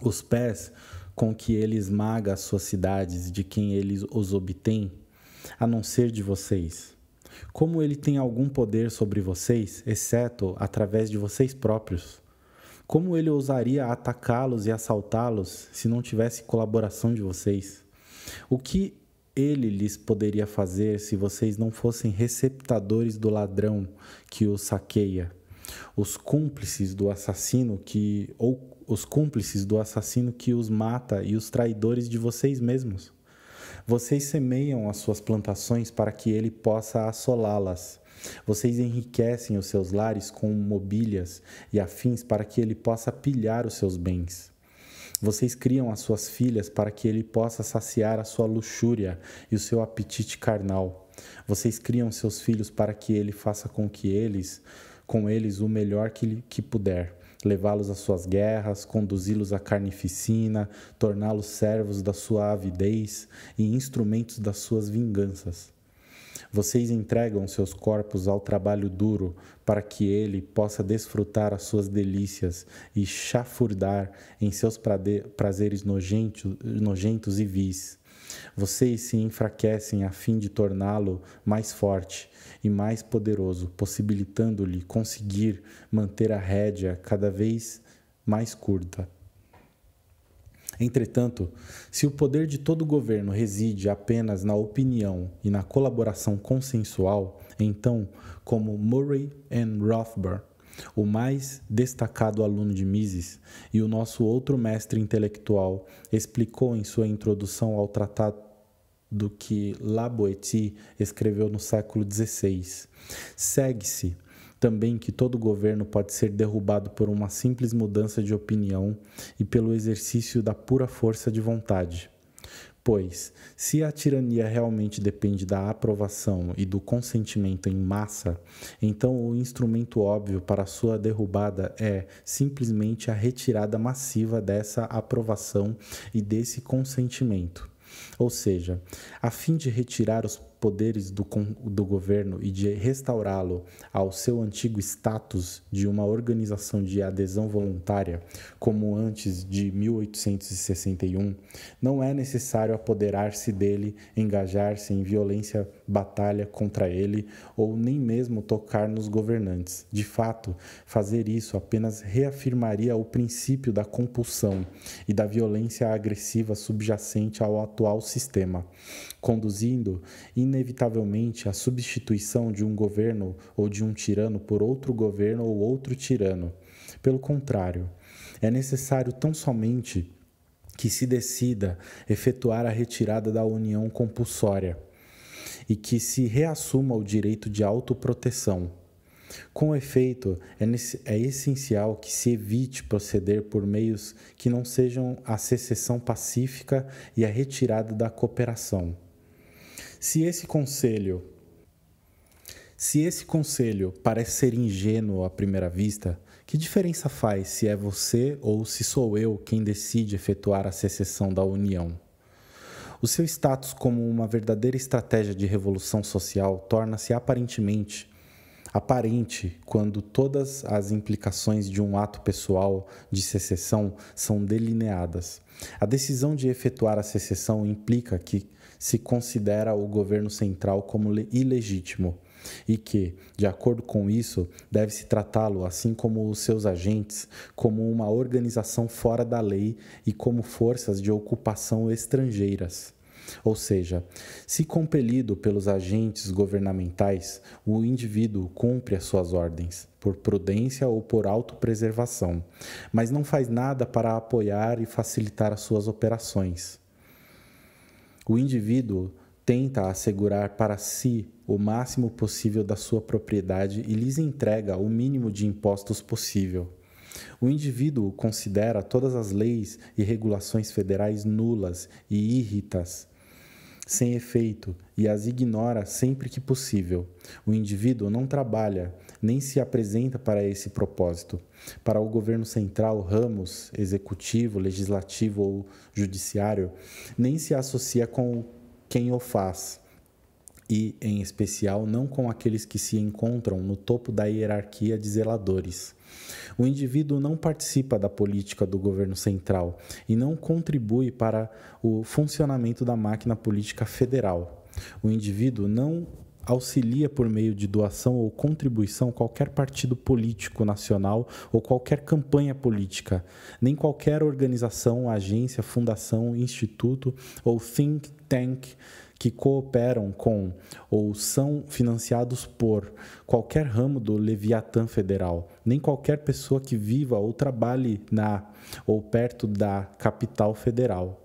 Os pés com que ele esmaga as suas cidades de quem ele os obtém, a não ser de vocês? Como ele tem algum poder sobre vocês, exceto através de vocês próprios? Como ele ousaria atacá-los e assaltá-los se não tivesse colaboração de vocês? O que ele lhes poderia fazer se vocês não fossem receptadores do ladrão que os saqueia, os cúmplices do assassino que ou os cúmplices do assassino que os mata e os traidores de vocês mesmos. Vocês semeiam as suas plantações para que ele possa assolá-las. Vocês enriquecem os seus lares com mobílias e afins para que ele possa pilhar os seus bens. Vocês criam as suas filhas para que ele possa saciar a sua luxúria e o seu apetite carnal. Vocês criam seus filhos para que ele faça com que eles, com eles, o melhor que, que puder levá-los às suas guerras, conduzi-los à carnificina, torná-los servos da sua avidez e instrumentos das suas vinganças. Vocês entregam seus corpos ao trabalho duro para que ele possa desfrutar as suas delícias e chafurdar em seus prazeres nojentos, nojentos e vis. Vocês se enfraquecem a fim de torná-lo mais forte e mais poderoso, possibilitando-lhe conseguir manter a rédea cada vez mais curta. Entretanto, se o poder de todo governo reside apenas na opinião e na colaboração consensual, então, como Murray and Rothbard, o mais destacado aluno de Mises e o nosso outro mestre intelectual explicou em sua introdução ao tratado do que Laboeti escreveu no século XVI. Segue-se também que todo governo pode ser derrubado por uma simples mudança de opinião e pelo exercício da pura força de vontade. Pois, se a tirania realmente depende da aprovação e do consentimento em massa, então o instrumento óbvio para sua derrubada é simplesmente a retirada massiva dessa aprovação e desse consentimento ou seja, a fim de retirar os poderes do, do governo e de restaurá-lo ao seu antigo status de uma organização de adesão voluntária, como antes de 1861, não é necessário apoderar-se dele, engajar-se em violência batalha contra ele ou nem mesmo tocar nos governantes. De fato, fazer isso apenas reafirmaria o princípio da compulsão e da violência agressiva subjacente ao atual sistema, conduzindo inevitavelmente a substituição de um governo ou de um tirano por outro governo ou outro tirano. Pelo contrário, é necessário tão somente que se decida efetuar a retirada da união compulsória e que se reassuma o direito de autoproteção. Com efeito, é, é essencial que se evite proceder por meios que não sejam a secessão pacífica e a retirada da cooperação. Se esse conselho se esse conselho parece ser ingênuo à primeira vista, que diferença faz se é você ou se sou eu quem decide efetuar a secessão da União? O seu status como uma verdadeira estratégia de revolução social torna-se aparentemente aparente quando todas as implicações de um ato pessoal de secessão são delineadas. A decisão de efetuar a secessão implica que se considera o governo central como ilegítimo e que, de acordo com isso, deve-se tratá-lo, assim como os seus agentes, como uma organização fora da lei e como forças de ocupação estrangeiras. Ou seja, se compelido pelos agentes governamentais, o indivíduo cumpre as suas ordens, por prudência ou por autopreservação, mas não faz nada para apoiar e facilitar as suas operações. O indivíduo tenta assegurar para si o máximo possível da sua propriedade e lhes entrega o mínimo de impostos possível. O indivíduo considera todas as leis e regulações federais nulas e irritas sem efeito e as ignora sempre que possível. O indivíduo não trabalha, nem se apresenta para esse propósito. Para o governo central, ramos, executivo, legislativo ou judiciário, nem se associa com quem o faz. E, em especial, não com aqueles que se encontram no topo da hierarquia de zeladores. O indivíduo não participa da política do governo central e não contribui para o funcionamento da máquina política federal. O indivíduo não auxilia por meio de doação ou contribuição qualquer partido político nacional ou qualquer campanha política, nem qualquer organização, agência, fundação, instituto ou think tank que cooperam com ou são financiados por qualquer ramo do Leviatã Federal, nem qualquer pessoa que viva ou trabalhe na ou perto da capital federal.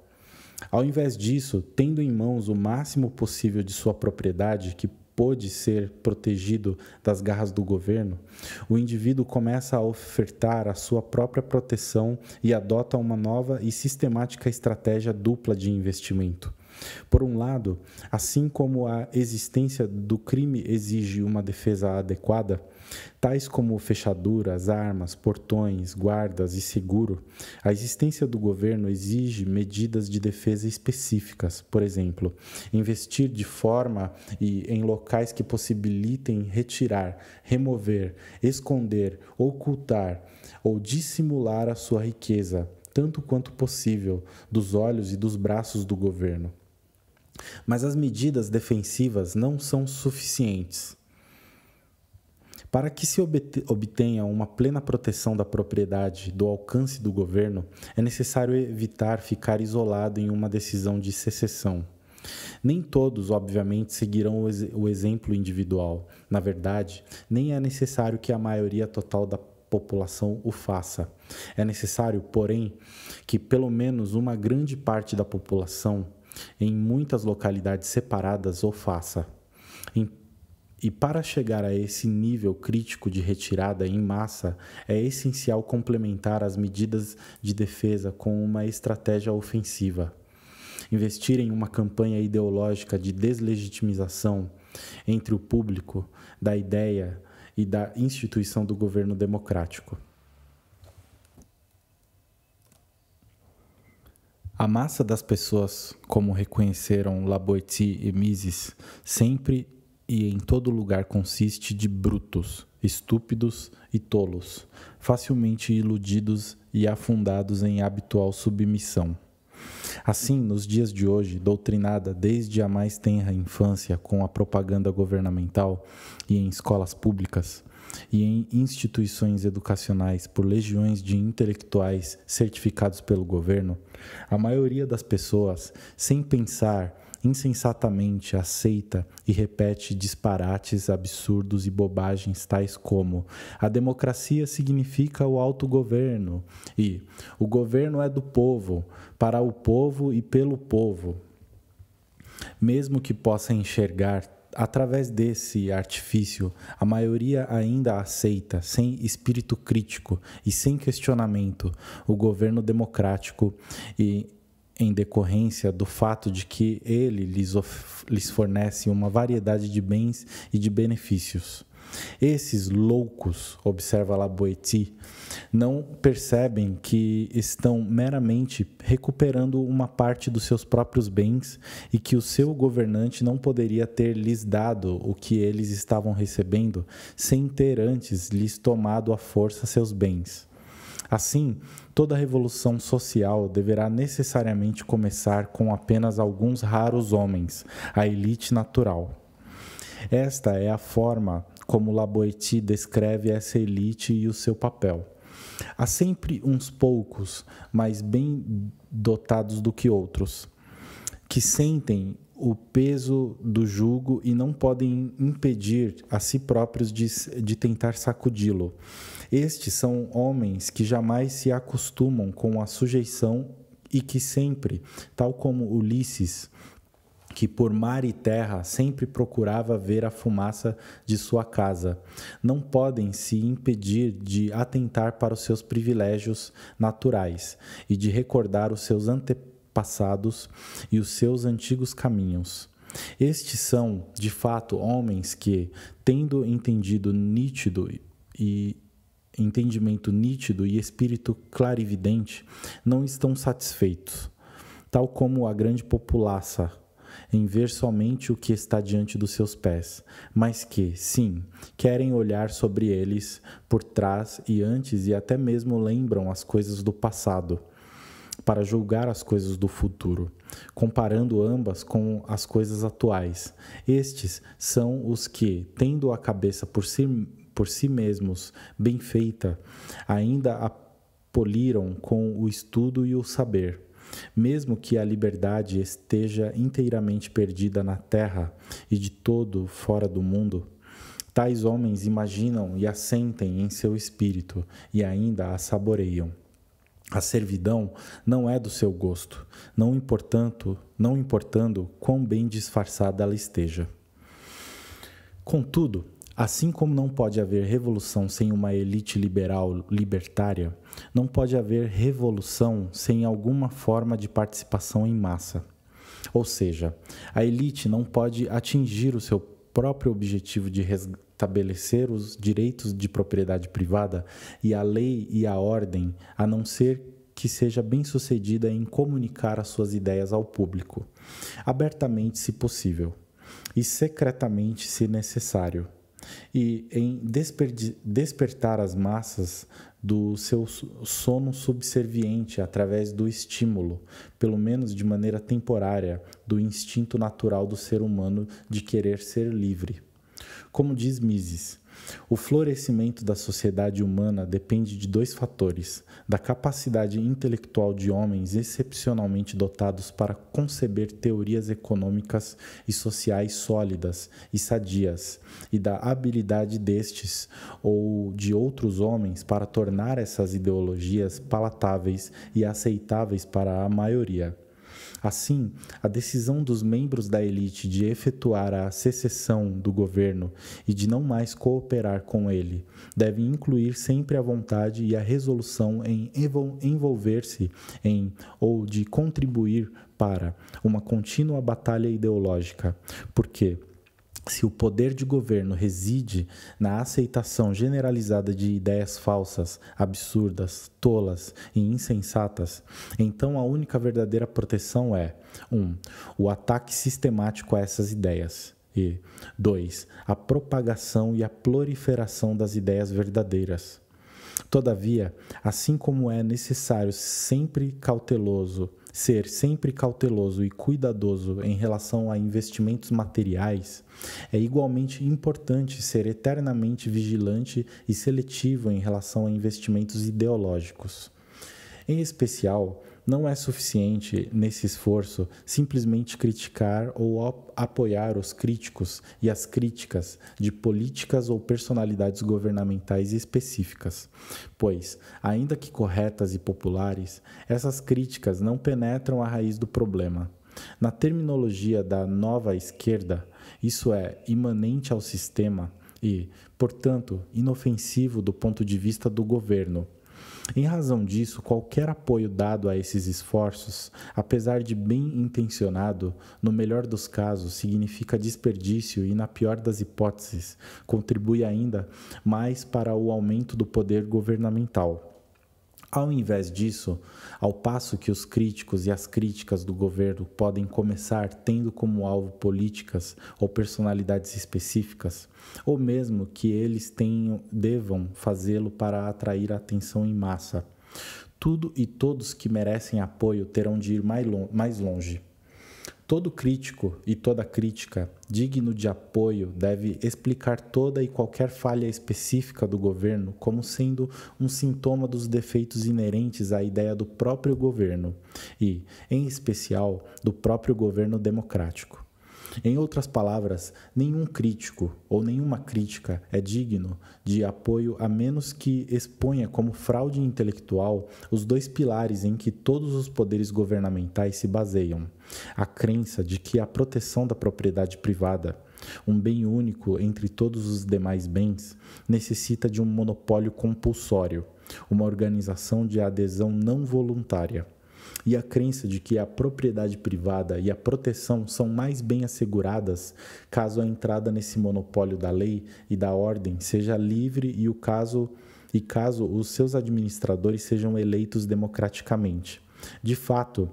Ao invés disso, tendo em mãos o máximo possível de sua propriedade, que pôde ser protegido das garras do governo, o indivíduo começa a ofertar a sua própria proteção e adota uma nova e sistemática estratégia dupla de investimento. Por um lado, assim como a existência do crime exige uma defesa adequada, tais como fechaduras, armas, portões, guardas e seguro, a existência do governo exige medidas de defesa específicas, por exemplo, investir de forma e em locais que possibilitem retirar, remover, esconder, ocultar ou dissimular a sua riqueza, tanto quanto possível, dos olhos e dos braços do governo. Mas as medidas defensivas não são suficientes. Para que se obtenha uma plena proteção da propriedade do alcance do governo, é necessário evitar ficar isolado em uma decisão de secessão. Nem todos, obviamente, seguirão o exemplo individual. Na verdade, nem é necessário que a maioria total da população o faça. É necessário, porém, que pelo menos uma grande parte da população em muitas localidades separadas ou faça. e para chegar a esse nível crítico de retirada em massa, é essencial complementar as medidas de defesa com uma estratégia ofensiva. Investir em uma campanha ideológica de deslegitimização entre o público da ideia e da instituição do governo democrático. A massa das pessoas, como reconheceram Laboiti e Mises, sempre e em todo lugar consiste de brutos, estúpidos e tolos, facilmente iludidos e afundados em habitual submissão. Assim, nos dias de hoje, doutrinada desde a mais tenra infância com a propaganda governamental e em escolas públicas, e em instituições educacionais por legiões de intelectuais certificados pelo governo, a maioria das pessoas, sem pensar, insensatamente aceita e repete disparates absurdos e bobagens tais como a democracia significa o autogoverno e o governo é do povo, para o povo e pelo povo. Mesmo que possa enxergar através desse artifício, a maioria ainda aceita, sem espírito crítico e sem questionamento, o governo democrático e em decorrência do fato de que ele lhes, lhes fornece uma variedade de bens e de benefícios. Esses loucos, observa Laboeti, não percebem que estão meramente recuperando uma parte dos seus próprios bens e que o seu governante não poderia ter lhes dado o que eles estavam recebendo sem ter antes lhes tomado à força seus bens. Assim, toda revolução social deverá necessariamente começar com apenas alguns raros homens, a elite natural. Esta é a forma como Laboeti descreve essa elite e o seu papel. Há sempre uns poucos, mais bem dotados do que outros, que sentem o peso do jugo e não podem impedir a si próprios de, de tentar sacudi-lo. Estes são homens que jamais se acostumam com a sujeição e que sempre, tal como Ulisses, que por mar e terra sempre procurava ver a fumaça de sua casa, não podem se impedir de atentar para os seus privilégios naturais e de recordar os seus antepassados e os seus antigos caminhos. Estes são, de fato, homens que, tendo entendido nítido e entendimento nítido e espírito clarividente, não estão satisfeitos, tal como a grande populaça em ver somente o que está diante dos seus pés, mas que, sim, querem olhar sobre eles por trás e antes e até mesmo lembram as coisas do passado para julgar as coisas do futuro, comparando ambas com as coisas atuais. Estes são os que, tendo a cabeça por si, por si mesmos bem feita, ainda a poliram com o estudo e o saber mesmo que a liberdade esteja inteiramente perdida na terra e de todo fora do mundo, tais homens imaginam e assentem em seu espírito e ainda a saboreiam. A servidão não é do seu gosto, não importando, não importando quão bem disfarçada ela esteja. Contudo, Assim como não pode haver revolução sem uma elite liberal libertária, não pode haver revolução sem alguma forma de participação em massa. Ou seja, a elite não pode atingir o seu próprio objetivo de restabelecer os direitos de propriedade privada e a lei e a ordem, a não ser que seja bem-sucedida em comunicar as suas ideias ao público, abertamente se possível, e secretamente se necessário e em despertar as massas do seu sono subserviente através do estímulo, pelo menos de maneira temporária, do instinto natural do ser humano de querer ser livre. Como diz Mises, o florescimento da sociedade humana depende de dois fatores: da capacidade intelectual de homens excepcionalmente dotados para conceber teorias econômicas e sociais sólidas e sadias, e da habilidade destes ou de outros homens para tornar essas ideologias palatáveis e aceitáveis para a maioria. Assim, a decisão dos membros da elite de efetuar a secessão do governo e de não mais cooperar com ele deve incluir sempre a vontade e a resolução em envolver-se em ou de contribuir para uma contínua batalha ideológica, porque se o poder de governo reside na aceitação generalizada de ideias falsas, absurdas, tolas e insensatas, então a única verdadeira proteção é: 1. Um, o ataque sistemático a essas ideias. E 2. A propagação e a proliferação das ideias verdadeiras. Todavia, assim como é necessário sempre cauteloso ser sempre cauteloso e cuidadoso em relação a investimentos materiais, é igualmente importante ser eternamente vigilante e seletivo em relação a investimentos ideológicos. Em especial, não é suficiente nesse esforço simplesmente criticar ou apoiar os críticos e as críticas de políticas ou personalidades governamentais específicas, pois, ainda que corretas e populares, essas críticas não penetram a raiz do problema. Na terminologia da nova esquerda, isso é imanente ao sistema e, portanto, inofensivo do ponto de vista do governo em razão disso, qualquer apoio dado a esses esforços, apesar de bem intencionado, no melhor dos casos significa desperdício e, na pior das hipóteses, contribui ainda mais para o aumento do poder governamental. Ao invés disso, ao passo que os críticos e as críticas do governo podem começar tendo como alvo políticas ou personalidades específicas, ou mesmo que eles tenham, devam fazê-lo para atrair atenção em massa, tudo e todos que merecem apoio terão de ir mais longe Todo crítico e toda crítica digno de apoio deve explicar toda e qualquer falha específica do governo como sendo um sintoma dos defeitos inerentes à ideia do próprio governo e, em especial, do próprio governo democrático. Em outras palavras, nenhum crítico ou nenhuma crítica é digno de apoio a menos que exponha como fraude intelectual os dois pilares em que todos os poderes governamentais se baseiam: a crença de que a proteção da propriedade privada, um bem único entre todos os demais bens, necessita de um monopólio compulsório, uma organização de adesão não voluntária e a crença de que a propriedade privada e a proteção são mais bem asseguradas caso a entrada nesse monopólio da lei e da ordem seja livre e o caso e caso os seus administradores sejam eleitos democraticamente. De fato,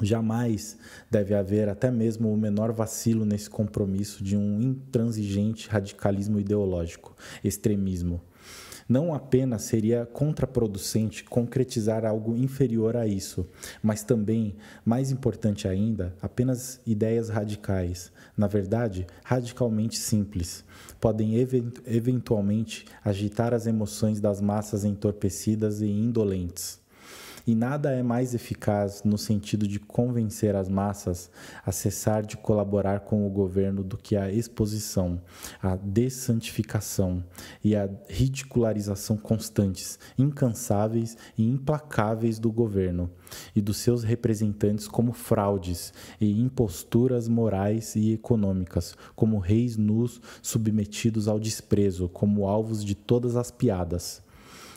Jamais deve haver até mesmo o menor vacilo nesse compromisso de um intransigente radicalismo ideológico, extremismo, não apenas seria contraproducente concretizar algo inferior a isso, mas também, mais importante ainda, apenas ideias radicais, na verdade, radicalmente simples, podem eventualmente agitar as emoções das massas entorpecidas e indolentes. E nada é mais eficaz no sentido de convencer as massas a cessar de colaborar com o governo do que a exposição, a dessantificação e a ridicularização constantes, incansáveis e implacáveis do governo e dos seus representantes como fraudes e imposturas morais e econômicas, como reis nus submetidos ao desprezo, como alvos de todas as piadas.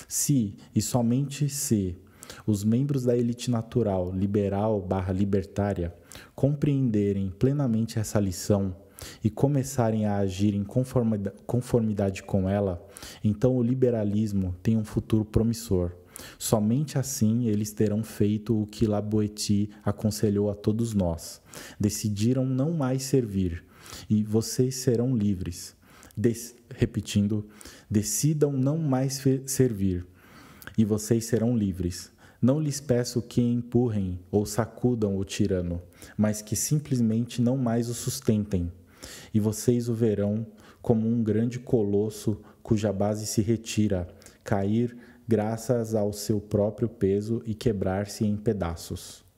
Se e somente se os membros da elite natural, liberal barra libertária, compreenderem plenamente essa lição e começarem a agir em conformidade com ela, então o liberalismo tem um futuro promissor. Somente assim eles terão feito o que Laboeti aconselhou a todos nós. Decidiram não mais servir e vocês serão livres. Des repetindo, decidam não mais servir e vocês serão livres. Não lhes peço que empurrem ou sacudam o tirano, mas que simplesmente não mais o sustentem. E vocês o verão como um grande colosso cuja base se retira, cair graças ao seu próprio peso e quebrar-se em pedaços.